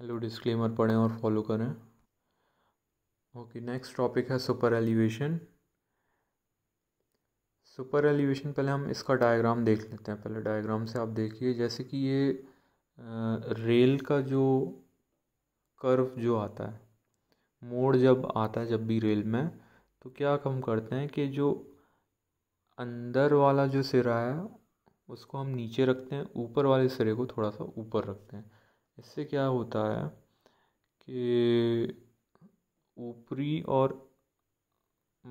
hello disclaimer पढ़ें और follow करें ओके नेक्स्ट टॉपिक है सुपर एलिवेशन सुपर एलिवेशन पहले हम इसका डायग्राम देख लेते हैं पहले डायग्राम से आप देखिए जैसे कि ये रेल का जो कर्व जो आता है मोड़ जब आता है जब भी रेल में तो क्या हम करते हैं कि जो अंदर वाला जो सिरा है उसको हम नीचे रखते हैं ऊपर वाले सिरे को थोड़ा सा ऊपर रखते हैं इससे क्या होता है कि ऊपरी और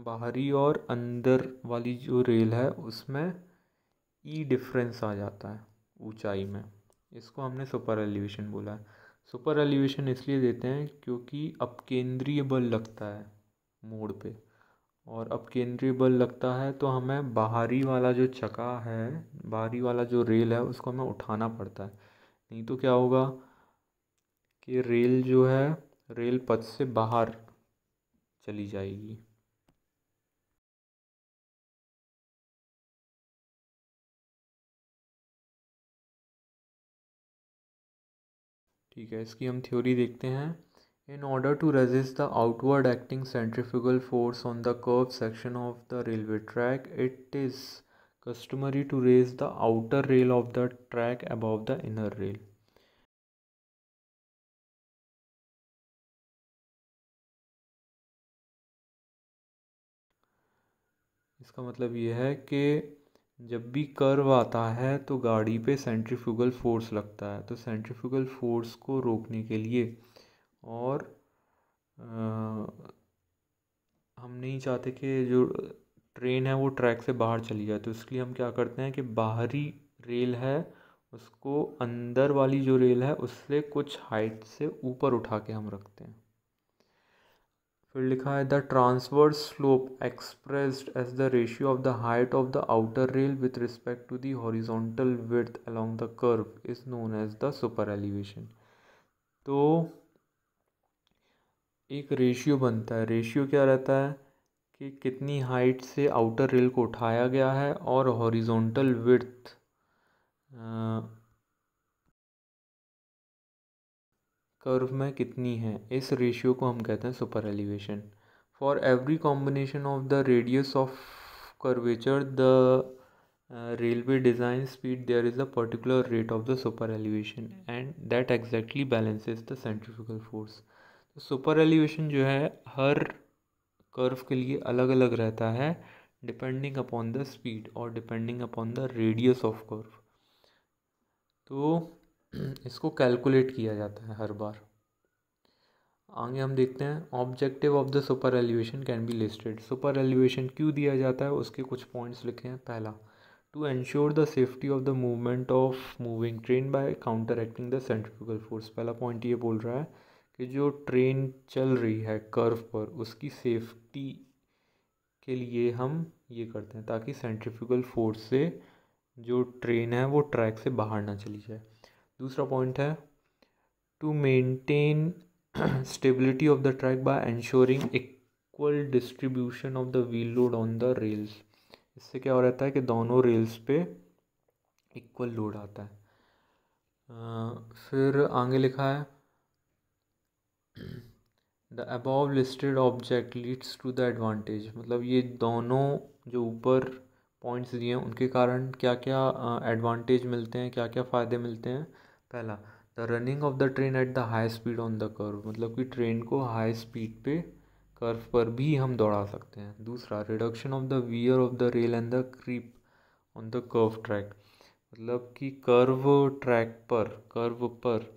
बाहरी और अंदर वाली जो रेल है उसमें ई e डिफरेंस आ जाता है ऊंचाई में इसको हमने सुपर एलिवेशन बोला है सुपर एलिवेशन इसलिए देते हैं क्योंकि अपकेंद्रीय बल लगता है मोड़ पे और अपकेंद्रीय बल लगता है तो हमें बाहरी वाला जो चका है बाहरी वाला जो रेल है उसको हमें उठाना पड़ता है नहीं तो क्या होगा कि रेल जो है रेल पथ से बाहर चली जाएगी ठीक है इसकी हम थ्योरी देखते हैं in order to resist the outward acting centrifugal force on the curve section of the railway track it is customary to raise the outer rail of the track above the inner rail इसका मतलब ये है कि जब भी curve आता है तो गाड़ी पे सेंट्रीफ्यूगल फोर्स लगता है तो सेंट्रीफ्यूगल फोर्स को रोकने के लिए और आ, हम नहीं चाहते कि जो ट्रेन है वो ट्रैक से बाहर चली जाए तो लिए हम क्या करते हैं कि बाहरी रेल है उसको अंदर वाली जो रेल है उससे कुछ हाइट से ऊपर उठा के हम रखते हैं फिर लिखा है the transverse slope expressed as the ratio of the height of the outer rail with respect to the horizontal with along the curve is known as the super elevation तो एक रेशियो बनता है रेशियो क्या रहता है कि कितनी height से आउटर रेल को उठाया गया है और हॉरिजॉन्टल विथ कर्व में कितनी है इस रेशियो को हम कहते हैं super elevation for every combination of the radius of curvature the railway design speed there is a particular rate of the super elevation and that exactly balance the centrifugal force super elevation जो है हर curve के लिए अलग अलग रहता है depending upon the speed और depending upon the radius of curve तो इसको कैलकुलेट किया जाता है हर बार आगे हम देखते हैं objective of the super elevation can be listed super elevation क्यों दिया जाता है उसके कुछ पॉइंट्स लिखे हैं पहला to ensure the safety of the movement of moving train by counter acting the centrifugal force पहला पॉइंट ये बोल रहा है कि जो ट्रेन चल रही है कर्व पर उसकी सेफ्टी के लिए हम ये करते हैं ताकि सेंट्रिफ्यूगल फोर्स से जो ट्रेन है वो ट्रैक से बाहर ना चली जाए दूसरा पॉइंट है to maintain stability of the track by ensuring equal distribution of the wheel load on the rails इससे क्या हो रहता है कि दोनों रेल्स पे इक्वल लोड आता है फिर आगे लिखा है the above listed object leads to the advantage मतलब ये दोनों जो ऊपर पॉइंट्स दिए हैं उनके कारण क्या क्या एडवांटेज मिलते हैं क्या क्या फ़ायदे मिलते हैं पहला the running of the train at the high speed on the curve मतलब कि ट्रेन को हाई स्पीड पे कर्व पर भी हम दौड़ा सकते हैं दूसरा reduction of the wear of the rail and the creep on the curve track मतलब कि कर्व ट्रैक पर कर्व पर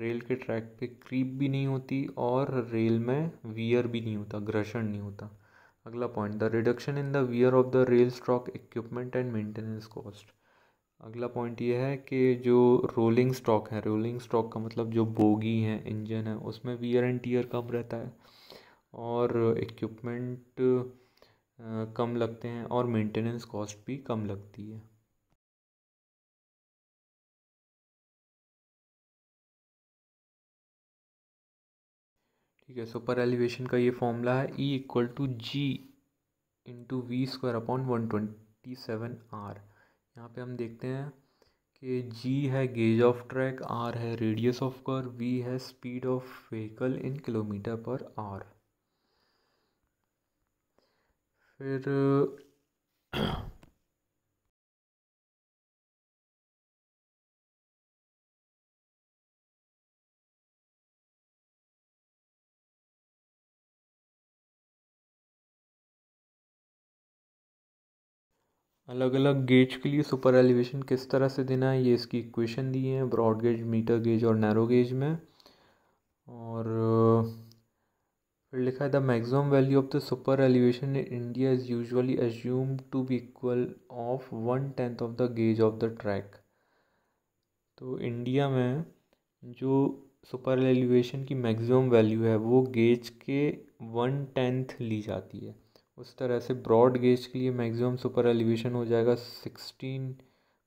रेल के ट्रैक पे क्रीप भी नहीं होती और रेल में वियर भी नहीं होता घर्षण नहीं होता अगला point the reduction in the wear of the rail stock equipment and maintenance cost अगला पॉइंट ये है कि जो रोलिंग स्टॉक है रोलिंग स्टॉक का मतलब जो बोगी हैं इंजन है उसमें वियर एंड टीयर कम रहता है और इक्विपमेंट कम लगते हैं और मेंटेनेंस कॉस्ट भी कम लगती है ठीक है सुपर एलिवेशन का ये फॉर्मूला है E equal to G into V square upon one twenty seven R यहाँ पे हम देखते हैं कि जी है गेज ऑफ ट्रैक आर है रेडियस ऑफ कर वी है speed of vehicle in kilometre per hour फिर अलग अलग गेज के लिए सुपर एलिवेशन किस तरह से देना है ये इसकी इक्वेशन दी है ब्रॉड गेज मीटर गेज और नैरो गेज में और फिर लिखा है the maximum value of the super elevation in India is usually assume to be equal of one tenth of the gauge of the track तो India में जो super elevation की मैक्सिमम वैल्यू है वो गेज के वन टेंथ ली जाती है उस तरह से ब्रॉड गेज के लिए मैक्सिमम सुपर एलिवेशन हो जाएगा sixteen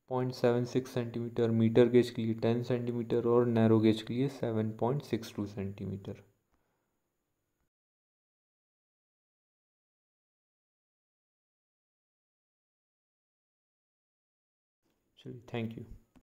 point seven six centimetre metre gauge के लिए टेन सेंटीमीटर और नैरो गेज के लिए seven point six two centimetre चलिए थैंक यू